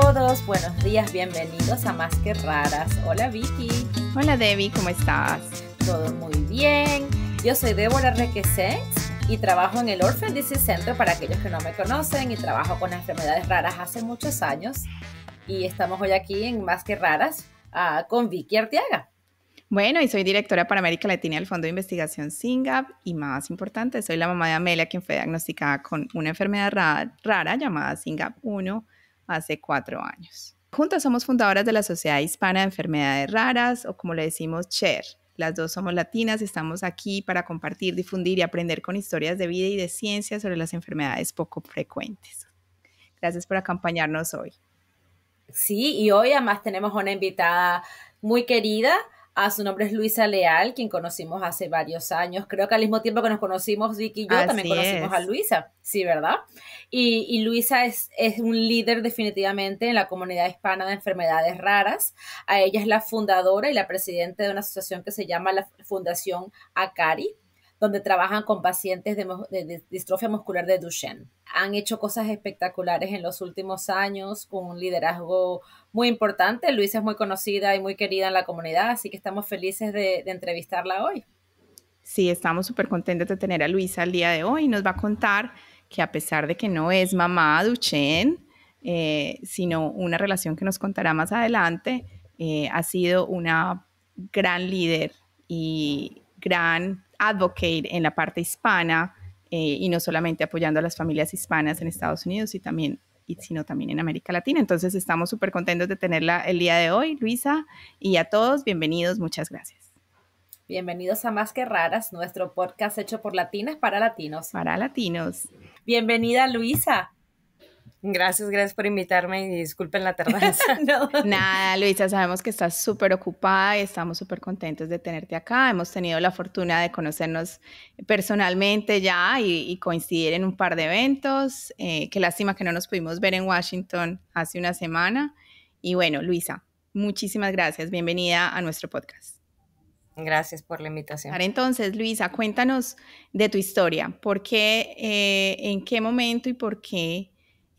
todos, buenos días, bienvenidos a Más que Raras. Hola Vicky. Hola Debbie, ¿cómo estás? Todo muy bien. Yo soy Débora Requesens y trabajo en el Orphan Disease Center para aquellos que no me conocen y trabajo con enfermedades raras hace muchos años. Y estamos hoy aquí en Más que Raras ah, con Vicky Arteaga. Bueno, y soy directora para América Latina del Fondo de Investigación SINGAP y más importante, soy la mamá de Amelia, quien fue diagnosticada con una enfermedad rara, rara llamada SINGAP 1 hace cuatro años. Juntas somos fundadoras de la Sociedad Hispana de Enfermedades Raras, o como le decimos, CHER. Las dos somos latinas y estamos aquí para compartir, difundir y aprender con historias de vida y de ciencia sobre las enfermedades poco frecuentes. Gracias por acompañarnos hoy. Sí, y hoy además tenemos una invitada muy querida, Ah, su nombre es Luisa Leal, quien conocimos hace varios años. Creo que al mismo tiempo que nos conocimos, Vicky y yo también conocimos a Luisa, sí, ¿verdad? Y, Luisa es, es, un líder definitivamente en la comunidad hispana de enfermedades raras. A ella es la fundadora y la presidenta de una asociación que se llama la Fundación ACARI, donde trabajan con pacientes de, distrofia muscular de Duchenne. Han hecho cosas espectaculares en los últimos años, con un liderazgo muy importante. Luisa es muy conocida y muy querida en la comunidad, así que estamos felices de, entrevistarla hoy. Sí, estamos súper contentos de tener a Luisa el día de hoy. Nos va a contar que a pesar de que no es mamá Duchenne, eh, sino una relación que nos contará más adelante, eh, ha sido una gran líder y gran advocate en la parte hispana eh, y no solamente apoyando a las familias hispanas en Estados Unidos y también y sino también en América Latina. Entonces estamos súper contentos de tenerla el día de hoy, Luisa, y a todos bienvenidos, muchas gracias. Bienvenidos a Más que Raras, nuestro podcast hecho por latinas para latinos. Para latinos. Bienvenida, Luisa. Gracias, gracias por invitarme y disculpen la tardanza. Nada, Luisa, sabemos que estás súper ocupada y estamos súper contentos de tenerte acá. Hemos tenido la fortuna de conocernos personalmente ya y, coincidir en un par de eventos. Eh, qué lástima que no nos pudimos ver en Washington hace una semana. Y bueno, Luisa, muchísimas gracias. Bienvenida a nuestro podcast. Gracias por la invitación. Ahora Entonces, Luisa, cuéntanos de tu historia. ¿Por qué, eh, en qué momento y por qué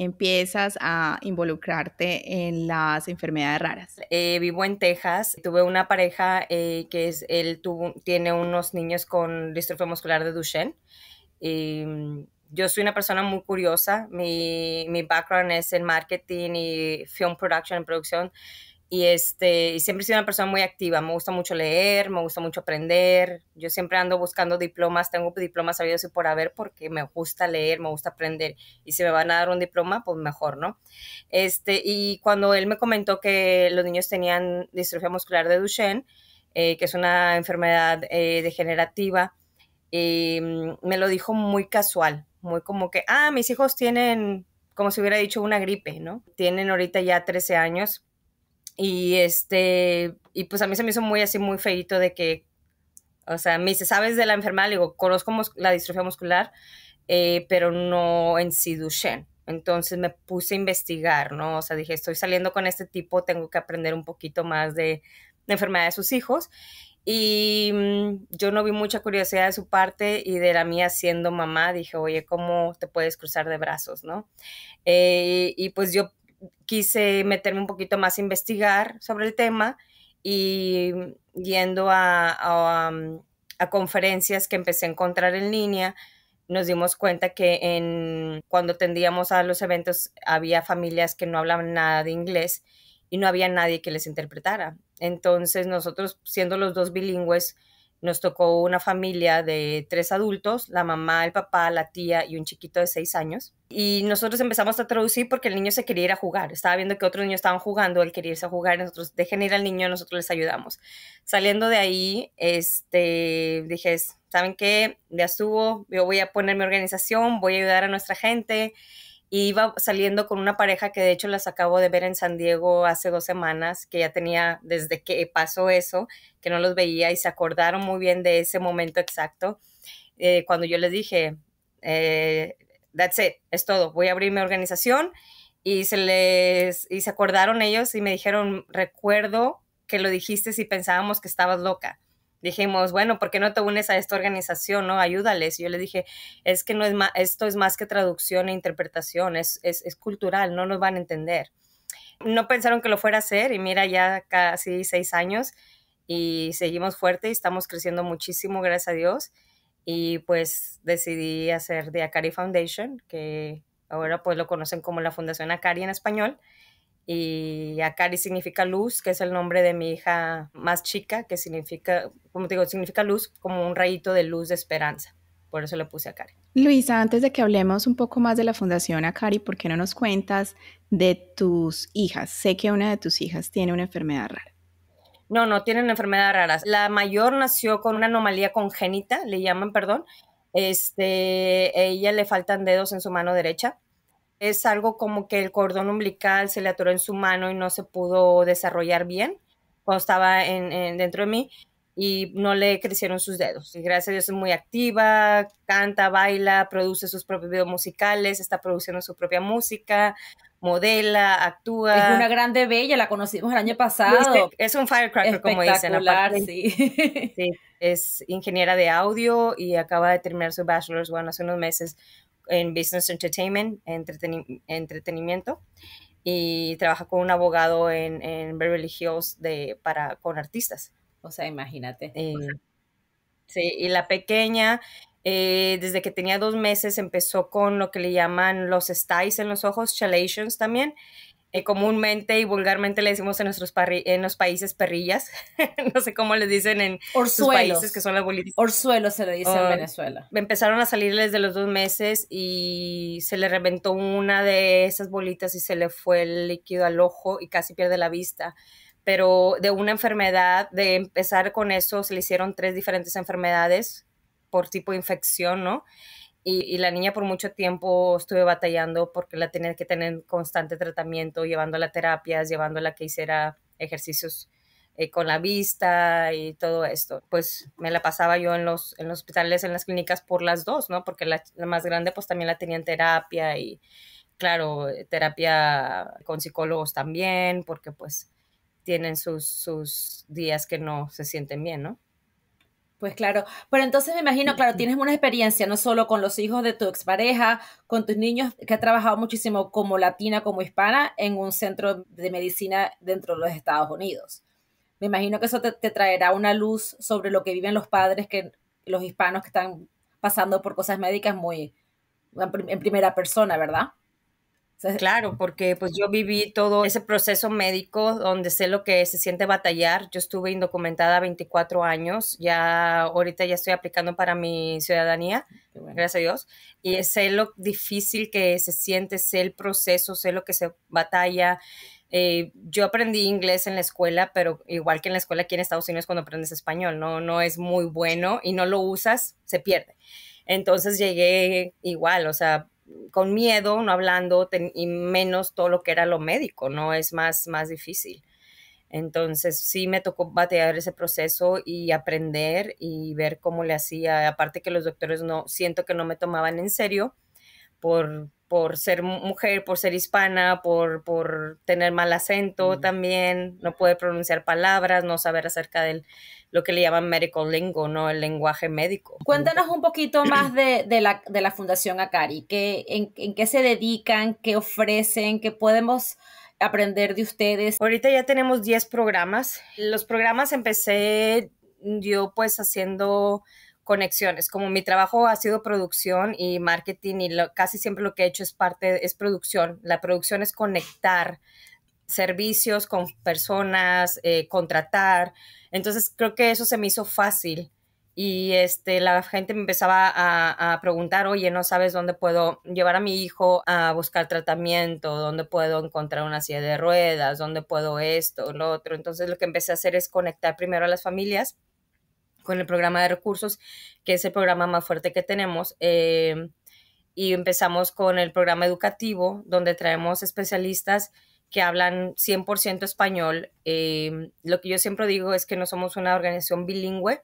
empiezas a involucrarte en las enfermedades raras? Eh, vivo en Texas, tuve una pareja eh, que es, él tiene unos niños con distrofia muscular de Duchenne. Em, yo soy una persona muy curiosa, mi, background es en marketing y film production, en producción y, este, siempre he sido una persona muy activa. Me gusta mucho leer, me gusta mucho aprender. Yo siempre ando buscando diplomas. Tengo diplomas sabidos y por haber porque me gusta leer, me gusta aprender. Y si me van a dar un diploma, pues mejor, ¿no? Este, y cuando él me comentó que los niños tenían distrofia muscular de Duchenne, eh, que es una enfermedad eh, degenerativa, eh, me lo dijo muy casual, muy como que, ah, mis hijos tienen, como si hubiera dicho, una gripe, ¿no? Tienen ahorita ya 13 años y este, y pues a mí se me hizo muy así, muy feito de que, o sea, me dice, ¿sabes de la enfermedad? Le digo, conozco la distrofia muscular, eh, pero no en sí Duchenne. Entonces me puse a investigar, ¿no? O sea, dije, estoy saliendo con este tipo, tengo que aprender un poquito más de la enfermedad de sus hijos. Y mm, yo no vi mucha curiosidad de su parte y de la mía siendo mamá, dije, oye, ¿cómo te puedes cruzar de brazos, no? Eh, y pues yo quise meterme un poquito más a investigar sobre el tema y yendo a, a, um, conferencias que empecé a encontrar en línea, nos dimos cuenta que en, cuando tendíamos a los eventos había familias que no hablaban nada de inglés y no había nadie que les interpretara. Entonces nosotros, siendo los dos bilingües, nos tocó una familia de tres adultos, la mamá, el papá, la tía y un chiquito de seis años. Y nosotros empezamos a traducir porque el niño se quería ir a jugar. Estaba viendo que otros niños estaban jugando, él quería irse a jugar. Nosotros, dejen ir al niño, nosotros les ayudamos. Saliendo de ahí, este, dije, ¿saben qué? Ya estuvo, yo voy a poner mi organización, voy a ayudar a nuestra gente y iba saliendo con una pareja que de hecho las acabo de ver en San Diego hace dos semanas, que ya tenía desde que pasó eso, que no los veía y se acordaron muy bien de ese momento exacto. Eh, cuando yo les dije, eh, that's it, es todo, voy a abrir mi organización y se les, y se acordaron ellos y me dijeron, recuerdo que lo dijiste si pensábamos que estabas loca dijimos, bueno, ¿por qué no te unes a esta organización? No, ayúdales. yo le dije, es que no es esto es más que traducción e interpretación, es, es, cultural, no nos van a entender. No pensaron que lo fuera a hacer y mira, ya casi seis años y seguimos fuerte y estamos creciendo muchísimo, gracias a Dios. Y pues decidí hacer The Acari Foundation, que ahora pues lo conocen como la Fundación Acari en español y Akari significa luz, que es el nombre de mi hija más chica, que significa, como te digo, significa luz, como un rayito de luz de esperanza. Por eso le puse Akari. Luisa, antes de que hablemos un poco más de la Fundación Akari, ¿por qué no nos cuentas de tus hijas? Sé que una de tus hijas tiene una enfermedad rara. No, no tienen enfermedades raras. La mayor nació con una anomalía congénita, le llaman, perdón. Este, a ella le faltan dedos en su mano derecha es algo como que el cordón umbilical se le atoró en su mano y no se pudo desarrollar bien cuando estaba dentro de mí y no le crecieron sus dedos. Y gracias a Dios es muy activa, canta, baila, produce sus propios videos musicales, está produciendo su propia música, modela, actúa. Es una grande bella, la conocimos el año pasado. Es, un firecracker, como dicen. sí. Es ingeniera de audio y acaba de terminar su bachelor's, bueno, hace unos meses en Business Entertainment, entretenimiento, y trabaja con un abogado en, en Beverly Hills de, para, con artistas. O sea, imagínate. Eh, sí, y la pequeña, eh, desde que tenía dos meses, empezó con lo que le llaman los styes en los ojos, chalations también, eh, comúnmente y vulgarmente le decimos en nuestros los países perrillas. no sé cómo le dicen en los países que son las bolitas. Orzuelo se le dice en oh, Venezuela. Empezaron a salir desde los dos meses y se le reventó una de esas bolitas y se le fue el líquido al ojo y casi pierde la vista pero de una enfermedad, de empezar con eso, se le hicieron tres diferentes enfermedades por tipo de infección, ¿no? Y, y, la niña por mucho tiempo estuve batallando porque la tenía que tener constante tratamiento, llevándola a terapias, llevándola a que hiciera ejercicios eh, con la vista y todo esto. Pues me la pasaba yo en los, en los hospitales, en las clínicas por las dos, ¿no? Porque la, la más grande pues también la tenía en terapia y claro, eh, terapia con psicólogos también, porque pues tienen sus, sus días que no se sienten bien, ¿no? Pues claro, pero entonces me imagino, claro, tienes una experiencia no solo con los hijos de tu expareja, con tus niños, que ha trabajado muchísimo como latina, como hispana, en un centro de medicina dentro de los Estados Unidos. Me imagino que eso te, te traerá una luz sobre lo que viven los padres, que los hispanos que están pasando por cosas médicas muy en primera persona, ¿verdad? Claro, porque pues yo viví todo ese proceso médico donde sé lo que se siente batallar. Yo estuve indocumentada 24 años, ya ahorita ya estoy aplicando para mi ciudadanía, ah, gracias a Dios, y sé lo difícil que se siente, sé el proceso, sé lo que se batalla. Eh, yo aprendí inglés en la escuela, pero igual que en la escuela aquí en Estados Unidos cuando aprendes español, no, no es muy bueno y no lo usas, se pierde. Entonces llegué igual, o sea, con miedo, no hablando, y menos todo lo que era lo médico, ¿no? Es más, más difícil. Entonces sí me tocó batear ese proceso y aprender y ver cómo le hacía. Aparte que los doctores no, siento que no me tomaban en serio por por ser mujer, por ser hispana, por, por tener mal acento mm. también, no puede pronunciar palabras, no saber acerca de lo que le llaman medical lingo, ¿no? El lenguaje médico. Cuéntanos un poquito más de, de, la, Fundación Acari, en, qué se dedican, qué ofrecen, qué podemos aprender de ustedes. Ahorita ya tenemos 10 programas. Los programas empecé yo pues haciendo conexiones. Como mi trabajo ha sido producción y marketing y casi siempre lo que he hecho es parte, es producción. La producción es conectar servicios con personas, eh, contratar. Entonces creo que eso se me hizo fácil y este, la gente me empezaba a, a, preguntar, oye, ¿no sabes dónde puedo llevar a mi hijo a buscar tratamiento? ¿Dónde puedo encontrar una silla de ruedas? ¿Dónde puedo esto, lo otro? Entonces lo que empecé a hacer es conectar primero a las familias con el programa de recursos, que es el programa más fuerte que tenemos. Eh, y empezamos con el programa educativo, donde traemos especialistas que hablan 100% español. Eh, lo que yo siempre digo es que no somos una organización bilingüe,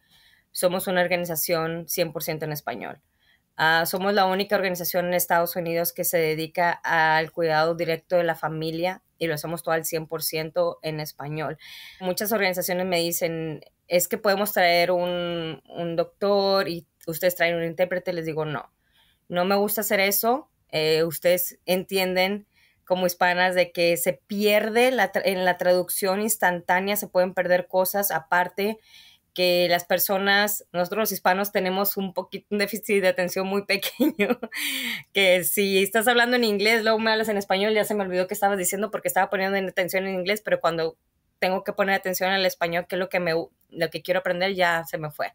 somos una organización 100% en español. Ah, somos la única organización en Estados Unidos que se dedica al cuidado directo de la familia y lo hacemos todo al 100% en español. Muchas organizaciones me dicen, es que podemos traer un, doctor y ustedes traen un intérprete, les digo, no, no me gusta hacer eso. Eh, ustedes entienden como hispanas de que se pierde en la traducción instantánea, se pueden perder cosas aparte que las personas, nosotros los hispanos tenemos un poquito un déficit de atención muy pequeño, que si estás hablando en inglés, luego me hablas en español, ya se me olvidó que estabas diciendo porque estaba poniendo en atención en inglés, pero cuando tengo que poner atención al español, que lo que, me, lo que quiero aprender, ya se me fue.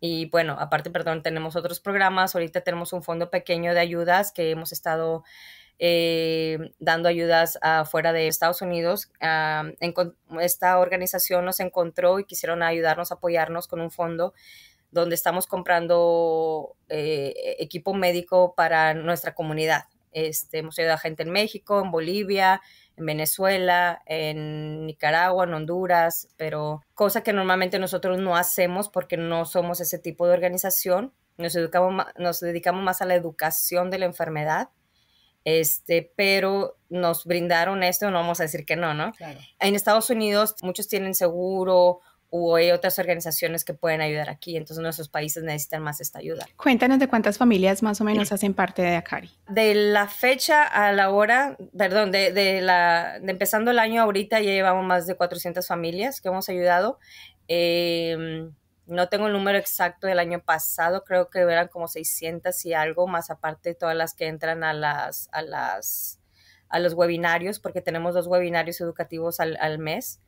Y bueno, aparte, perdón, tenemos otros programas, ahorita tenemos un fondo pequeño de ayudas que hemos estado eh, dando ayudas afuera de Estados Unidos. Ah, en, esta organización nos encontró y quisieron ayudarnos, apoyarnos con un fondo donde estamos comprando eh, equipo médico para nuestra comunidad. Este, hemos ayudado a gente en México, en Bolivia, Venezuela, en Nicaragua, en Honduras, pero cosa que normalmente nosotros no hacemos porque no somos ese tipo de organización. Nos, educamos, nos dedicamos más a la educación de la enfermedad, este, pero nos brindaron esto, no vamos a decir que no, ¿no? En Estados Unidos muchos tienen seguro o hay otras organizaciones que pueden ayudar aquí. Entonces nuestros países necesitan más esta ayuda. Cuéntanos de cuántas familias más o menos hacen parte de ACARI. De la fecha a la hora, perdón, de, la, de empezando el año ahorita ya llevamos más de 400 familias que hemos ayudado. Em, no tengo el número exacto del año pasado, creo que eran como 600 y algo, más aparte todas las que entran a las... A las a los webinarios, porque tenemos dos webinarios educativos al, al mes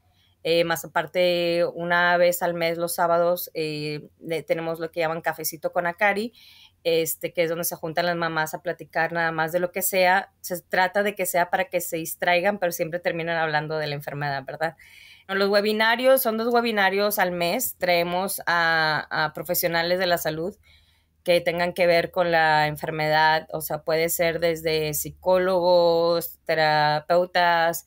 eh, más aparte, una vez al mes, los sábados, eh, tenemos lo que llaman cafecito con acari este, que es donde se juntan las mamás a platicar nada más de lo que sea. Se trata de que sea para que se distraigan, pero siempre terminan hablando de la enfermedad, ¿verdad? Los webinarios son dos webinarios al mes. Traemos a profesionales de la salud que tengan que ver con la enfermedad, o sea, puede ser desde psicólogos, terapeutas,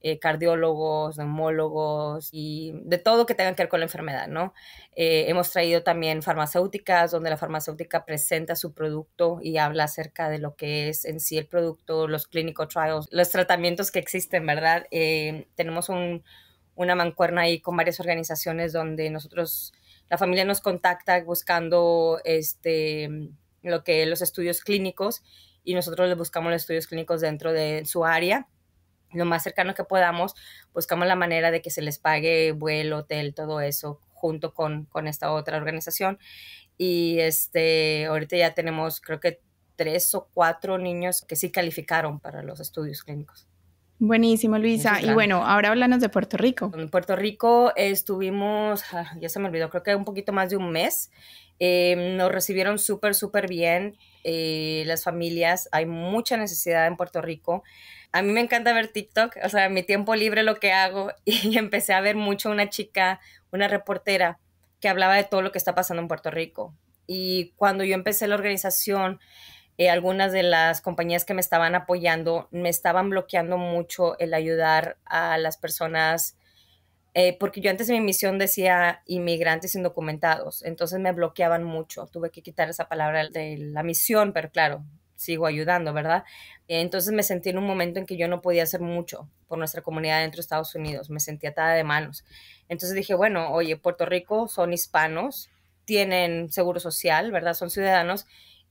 eh, cardiólogos, neumólogos y de todo que tenga que ver con la enfermedad, ¿no? Eh, hemos traído también farmacéuticas, donde la farmacéutica presenta su producto y habla acerca de lo que es en sí el producto, los clinical trials, los tratamientos que existen, ¿verdad? Eh, tenemos una mancuerna ahí con varias organizaciones donde nosotros, la familia nos contacta buscando este, lo que los estudios clínicos y nosotros les buscamos los estudios clínicos dentro de su área lo más cercano que podamos, buscamos pues, la manera de que se les pague vuelo, hotel, todo eso, junto con, con esta otra organización. Y este, ahorita ya tenemos, creo que tres o cuatro niños que sí calificaron para los estudios clínicos. Buenísimo, Luisa. Y bueno, ahora háblanos de Puerto Rico. En Puerto Rico estuvimos, ah, ya se me olvidó, creo que un poquito más de un mes Em, nos recibieron súper, súper bien. Eh, las familias, hay mucha necesidad en Puerto Rico. A mí me encanta ver TikTok, o sea, mi tiempo libre lo que hago y empecé a ver mucho una chica, una reportera que hablaba de todo lo que está pasando en Puerto Rico. Y cuando yo empecé la organización, eh, algunas de las compañías que me estaban apoyando me estaban bloqueando mucho el ayudar a las personas eh, porque yo antes en mi misión decía inmigrantes indocumentados, entonces me bloqueaban mucho, tuve que quitar esa palabra de la misión, pero claro, sigo ayudando, ¿verdad? Entonces me sentí en un momento en que yo no podía hacer mucho por nuestra comunidad dentro de Estados Unidos, me sentía atada de manos. Entonces dije, bueno, oye, Puerto Rico son hispanos, tienen seguro social, ¿verdad? Son ciudadanos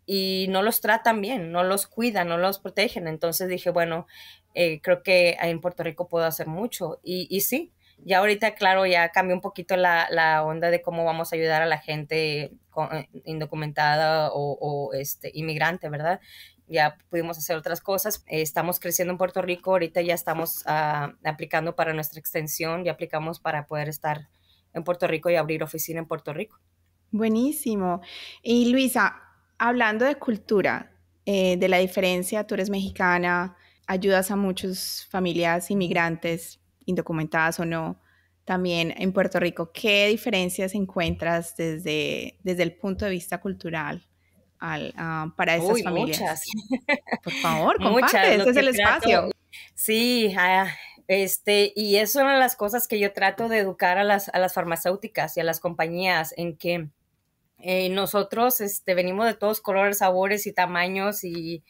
y no los tratan bien, no los cuidan, no los protegen. Entonces dije, bueno, eh, creo que en Puerto Rico puedo hacer mucho. y sí, ya ahorita, claro, ya cambió un poquito la, onda de cómo vamos a ayudar a la gente eh, indocumentada o, este, inmigrante, ¿verdad? Ya pudimos hacer otras cosas. Eh, estamos creciendo en Puerto Rico, ahorita ya estamos ah, aplicando para nuestra extensión, y aplicamos para poder estar en Puerto Rico y abrir oficina en Puerto Rico. Buenísimo. Y Luisa, hablando de cultura, eh, de la diferencia, tú eres mexicana, ayudas a muchas familias inmigrantes indocumentadas o no, también en Puerto Rico, ¿qué diferencias encuentras desde, desde el punto de vista cultural al, ah, para esas familias? Muchas. Por favor, comparte, este es el espacio. Sí, ah, este, y es una de las cosas que yo trato de educar a las, farmacéuticas y a las compañías en que eh, nosotros este, venimos de todos colores, sabores y tamaños y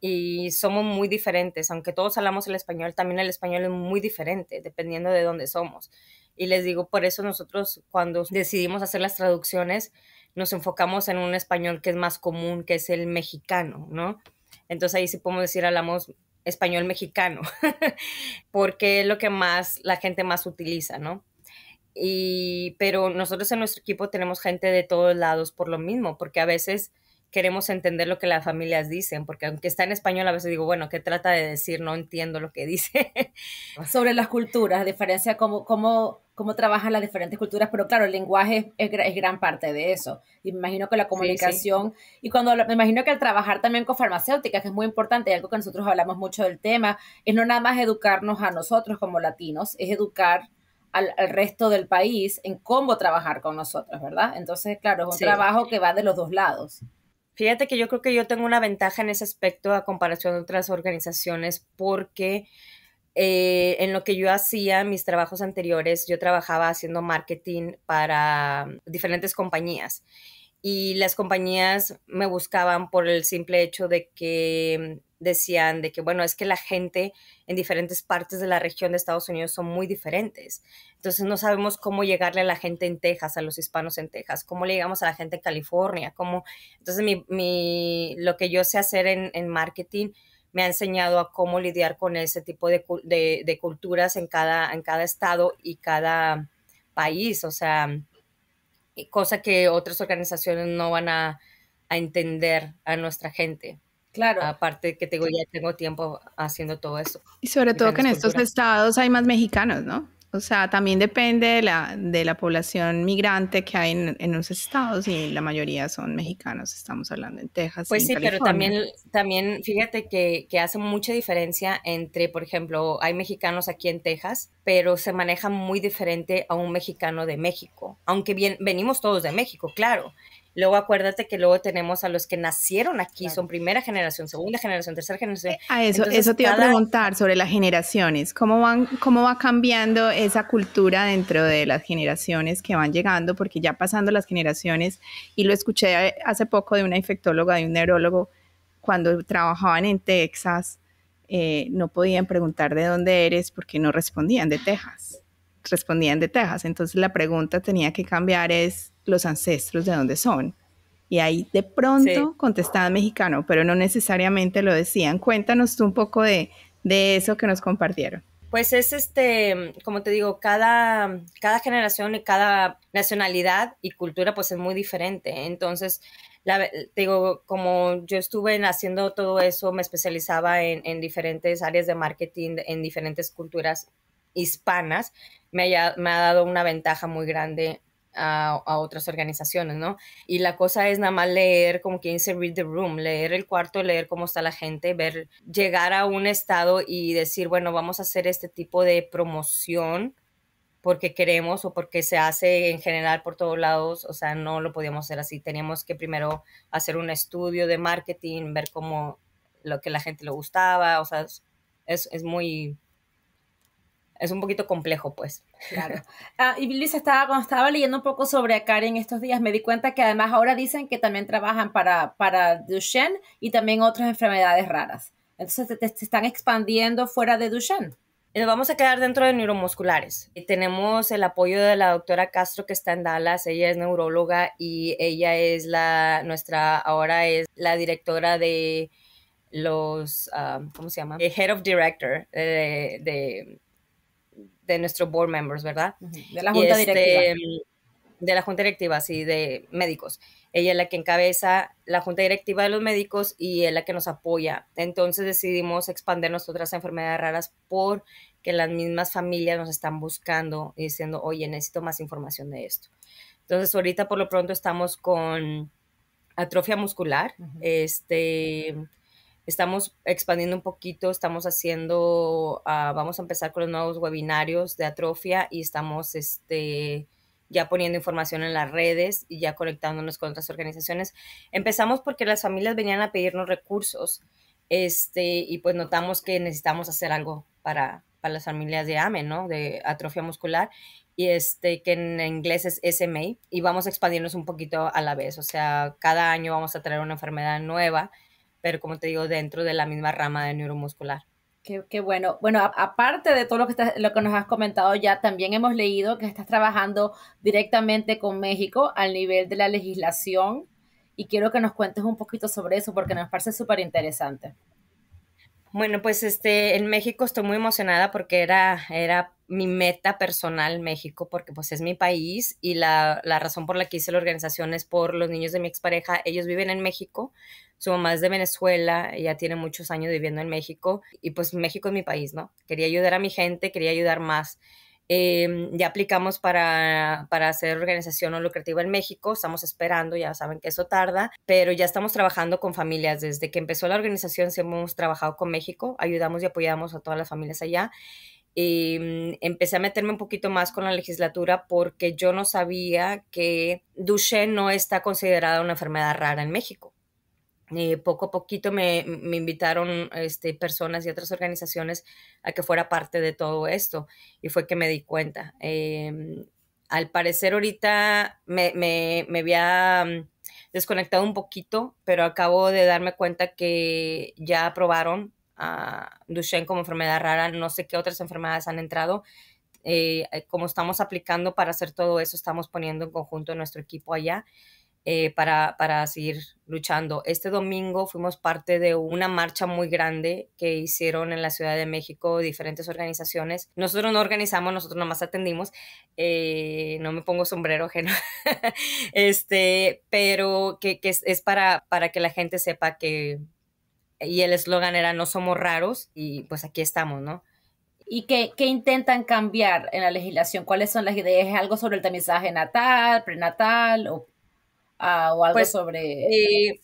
y somos muy diferentes, aunque todos hablamos el español, también el español es muy diferente dependiendo de dónde somos. Y les digo, por eso nosotros cuando decidimos hacer las traducciones, nos enfocamos en un español que es más común, que es el mexicano, ¿no? Entonces ahí sí podemos decir, hablamos español mexicano, porque es lo que más la gente más utiliza, ¿no? Y, pero nosotros en nuestro equipo tenemos gente de todos lados por lo mismo, porque a veces queremos entender lo que las familias dicen, porque aunque está en español a veces digo, bueno, ¿qué trata de decir? No entiendo lo que dice. Sobre las culturas, diferencia, cómo, cómo, cómo trabajan las diferentes culturas, pero claro, el lenguaje es, gran parte de eso. Y me imagino que la comunicación, y cuando me imagino que al trabajar también con farmacéuticas, que es muy importante, y algo que nosotros hablamos mucho del tema, es no nada más educarnos a nosotros como latinos, es educar al, resto del país en cómo trabajar con nosotros, ¿verdad? Entonces, claro, es un trabajo que va de los dos lados. Fíjate que yo creo que yo tengo una ventaja en ese aspecto a comparación de otras organizaciones porque eh, en lo que yo hacía mis trabajos anteriores, yo trabajaba haciendo marketing para um, diferentes compañías y las compañías me buscaban por el simple hecho de que decían de que, bueno, es que la gente en diferentes partes de la región de Estados Unidos son muy diferentes. Entonces no sabemos cómo llegarle a la gente en Texas, a los hispanos en Texas, cómo le llegamos a la gente en California, cómo... Entonces mi, lo que yo sé hacer en, marketing me ha enseñado a cómo lidiar con ese tipo de, de culturas en cada, en cada estado y cada país, o sea, cosa que otras organizaciones no van a, a entender a nuestra gente. Claro. Aparte que tengo, ya tengo tiempo haciendo todo eso. Y sobre todo que en estos estados hay más mexicanos, ¿no? O sea, también depende de la, de la población migrante que hay en, en, los estados y la mayoría son mexicanos, estamos hablando en Texas. Pues sí, pero también, también fíjate que, que, hace mucha diferencia entre, por ejemplo, hay mexicanos aquí en Texas, pero se maneja muy diferente a un mexicano de México, aunque bien, venimos todos de México, claro, Luego acuérdate que luego tenemos a los que nacieron aquí, son primera generación, segunda generación, tercera generación. A eso, eso te iba a preguntar sobre las generaciones, cómo van, cómo va cambiando esa cultura dentro de las generaciones que van llegando, porque ya pasando las generaciones, y lo escuché hace poco de una infectóloga, de un neurólogo, cuando trabajaban en Texas, eh, no podían preguntar de dónde eres porque no respondían de Texas, respondían de Texas. Entonces la pregunta tenía que cambiar es, los ancestros de dónde son. Y ahí de pronto contestaba mexicano, pero no necesariamente lo decían. Cuéntanos tú un poco de, eso que nos compartieron. Pues es este, como te digo, cada, cada generación y cada nacionalidad y cultura pues es muy diferente. Entonces, la, digo, como yo estuve haciendo todo eso, me especializaba en, diferentes áreas de marketing, en diferentes culturas hispanas, me, me ha dado una ventaja muy grande a, otras organizaciones, ¿no? Y la cosa es nada más leer, como quien dice, read the room, leer el cuarto, leer cómo está la gente, ver, llegar a un estado y decir, bueno, vamos a hacer este tipo de promoción porque queremos o porque se hace en general por todos lados, o sea, no lo podíamos hacer así. Teníamos que primero hacer un estudio de marketing, ver cómo lo que la gente le gustaba, o sea, es, es muy es un poquito complejo, pues. Claro. Ah, y Luis, estaba, estaba leyendo un poco sobre Karen estos días, me di cuenta que además ahora dicen que también trabajan para, para Duchenne y también otras enfermedades raras. Entonces, se están expandiendo fuera de Duchenne. Nos vamos a quedar dentro de neuromusculares. Tenemos el apoyo de la doctora Castro que está en Dallas, ella es neuróloga y ella es la, nuestra, ahora es la directora de los, ah, ¿cómo se llama? Eh, head of Director eh, de de nuestro board members, ¿verdad? Este, mm, de la junta directiva. De la junta directiva, sí, de médicos. Ella es la que encabeza la junta directiva de los médicos y es la que nos apoya. Entonces decidimos a otras enfermedades raras porque las mismas familias nos están buscando y diciendo, oye, necesito más información de esto. Entonces ahorita por lo pronto estamos con atrofia muscular, este Estamos expandiendo un poquito, estamos haciendo, ah, vamos a empezar con los nuevos webinarios de atrofia y estamos este, ya poniendo información en las redes y ya conectándonos con otras organizaciones. Empezamos porque las familias venían a pedirnos recursos este, y pues notamos que necesitamos hacer algo para, las familias de AME, De atrofia muscular y este, que en inglés es SMA y vamos a expandirnos un poquito a la vez, o sea, cada año vamos a traer una enfermedad nueva como te digo, dentro de la misma rama de neuromuscular. Qué, bueno. Bueno, aparte de todo lo que, lo que nos has comentado ya, también hemos leído que estás trabajando directamente con México al nivel de la legislación y quiero que nos cuentes un poquito sobre eso porque nos parece súper interesante. Bueno, pues este, en México estoy muy emocionada porque era, era mi meta personal México, porque pues es mi país y la, la, razón por la que hice la organización es por los niños de mi expareja. Ellos viven en México, su mamá es de Venezuela, ella tiene muchos años viviendo en México y pues México es mi país, ¿no? Quería ayudar a mi gente, quería ayudar más. Em, ya aplicamos para, hacer organización no lucrativa en México, estamos esperando, ya saben que eso tarda, pero ya estamos trabajando con familias. Desde que empezó la organización hemos trabajado con México, ayudamos y apoyamos a todas las familias allá. y em, empecé a meterme un poquito más con la legislatura porque yo no sabía que Duchenne no está considerada una enfermedad rara en México. Eh, poco a poquito me, me invitaron este, personas y otras organizaciones a que fuera parte de todo esto y fue que me di cuenta. Em, al parecer ahorita me, me, me, había mm, desconectado un poquito, pero acabo de darme cuenta que ya aprobaron a Duchenne como enfermedad rara, no sé qué otras enfermedades han entrado. Eh, eh, como estamos aplicando para hacer todo eso, estamos poniendo en conjunto nuestro equipo allá. Eh, para, para, seguir luchando. Este domingo fuimos parte de una marcha muy grande que hicieron en la Ciudad de México diferentes organizaciones. Nosotros no organizamos, nosotros nomás atendimos. Eh, no me pongo sombrero Geno. este, pero que, es, para, para que la gente sepa que... Y el eslogan era no somos raros y pues aquí estamos, ¿no? ¿Y qué, intentan cambiar en la legislación? ¿Cuáles son las ideas? algo sobre el tamizaje natal, prenatal? O... Ah, o algo pues, sobre... Eh,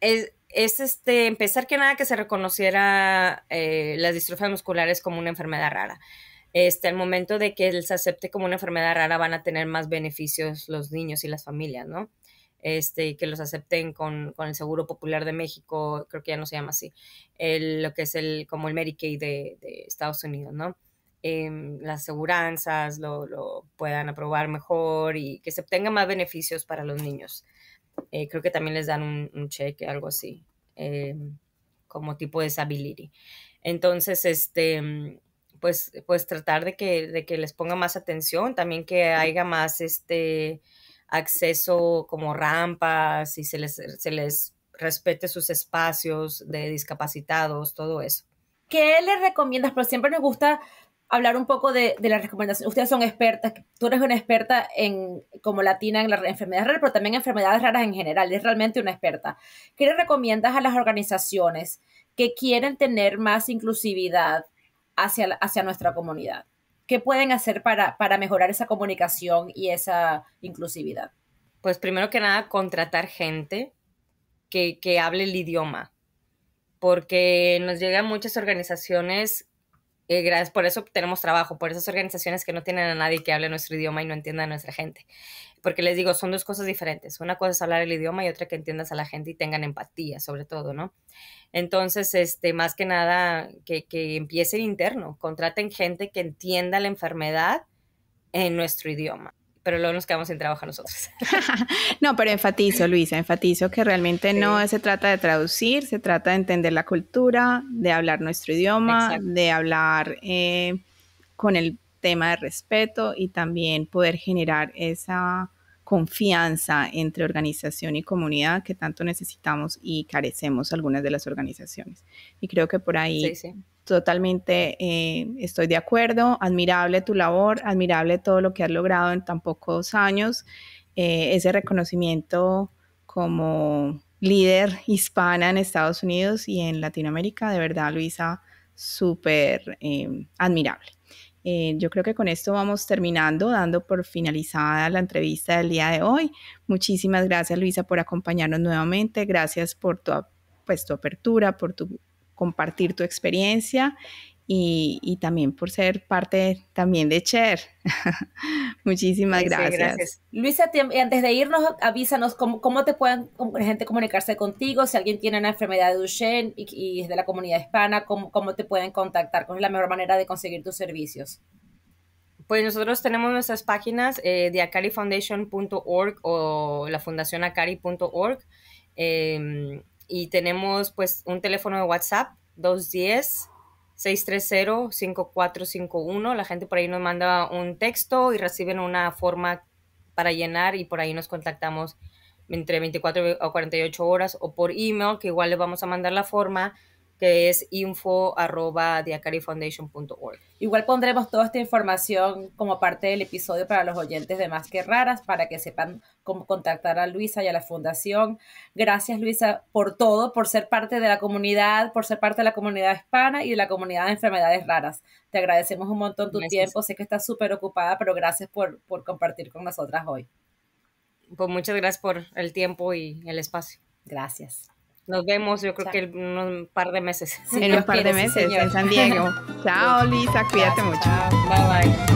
es, este, empezar que nada que se reconociera eh, las distrofias musculares como una enfermedad rara. Este, al momento de que se acepte como una enfermedad rara, van a tener más beneficios los niños y las familias, ¿no? Este, que los acepten con, el Seguro Popular de México, creo que ya no se llama así, lo que es el, como el Medicaid de, de Estados Unidos, ¿no? Em, las seguranzas lo, puedan aprobar mejor y que se obtengan más beneficios para los niños. Eh, creo que también les dan un, cheque, algo así, em, como tipo de disability. Entonces, este, mm, pues, pues tratar de que, que les ponga más atención, también que haya más este acceso como rampas y se les, se les respete sus espacios de discapacitados, todo eso. ¿Qué les recomiendas? Pero siempre nos gusta hablar un poco de, las recomendaciones. Ustedes son expertas, tú eres una experta en, como latina en las enfermedades raras, pero también en enfermedades raras en general, es realmente una experta. ¿Qué le recomiendas a las organizaciones que quieren tener más inclusividad hacia, hacia nuestra comunidad? ¿Qué pueden hacer para, mejorar esa comunicación y esa inclusividad? Pues primero que nada, contratar gente que, que hable el idioma, porque nos llegan muchas organizaciones eh, gracias, por eso tenemos trabajo, por esas organizaciones que no tienen a nadie que hable nuestro idioma y no entienda a nuestra gente. Porque les digo, son dos cosas diferentes. Una cosa es hablar el idioma y otra que entiendas a la gente y tengan empatía, sobre todo, ¿no? Entonces, este, más que nada, que, empiece el interno, contraten gente que entienda la enfermedad en nuestro idioma pero luego nos quedamos en trabajo nosotros. no, pero enfatizo, Luisa, enfatizo que realmente no se trata de traducir, se trata de entender la cultura, de hablar nuestro idioma, de hablar eh, con el tema de respeto y también poder generar esa confianza entre organización y comunidad que tanto necesitamos y carecemos algunas de las organizaciones. Y creo que por ahí sí, sí totalmente eh, estoy de acuerdo, admirable tu labor, admirable todo lo que has logrado en tan pocos años, eh, ese reconocimiento como líder hispana en Estados Unidos y en Latinoamérica, de verdad Luisa, súper eh, admirable. yo creo que con esto vamos terminando, dando por finalizada la entrevista del día de hoy. Muchísimas gracias, Luisa, por acompañarnos nuevamente. Gracias por tu, pues, tu apertura, por tu compartir tu experiencia y, también por ser parte también de Cher. Muchísimas gracias. Luisa, eh, antes de irnos, avísanos cómo, te pueden gente comunicarse contigo, si alguien tiene una enfermedad de Duchenne y, es de la comunidad hispana, cómo, te pueden contactar, cuál es la mejor manera de conseguir tus servicios. Pues nosotros tenemos nuestras páginas eh, de acarifoundation.org o la fundación acari.org y tenemos pues un teléfono de WhatsApp 210 630 5451. La gente por ahí nos manda un texto y reciben una forma para llenar y por ahí nos contactamos entre 24 a 48 horas o por email, que igual les vamos a mandar la forma que es info Igual pondremos toda esta información como parte del episodio para los oyentes de Más que Raras, para que sepan cómo contactar a Luisa y a la fundación. Gracias Luisa por todo, por ser parte de la comunidad, por ser parte de la comunidad hispana y de la comunidad de enfermedades raras. Te agradecemos un montón tu tiempo, sé que estás súper ocupada, pero gracias por, por compartir con nosotras hoy. Pues muchas gracias por el tiempo y el espacio. Gracias. Nos vemos, yo creo que en un par de meses. en un par de meses, en San Diego. Chao, Lisa, cuídate Chao. mucho. Bye bye.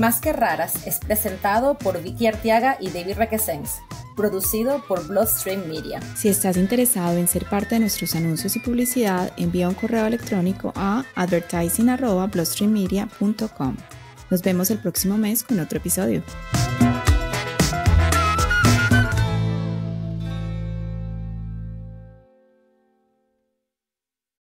Más que Raras es presentado por Vicky Artiaga y David Requesens, producido por Bloodstream Media. Si estás interesado en ser parte de nuestros anuncios y publicidad, envía un correo electrónico a advertising.bloodstreammedia.com. Nos vemos el próximo mes con otro episodio.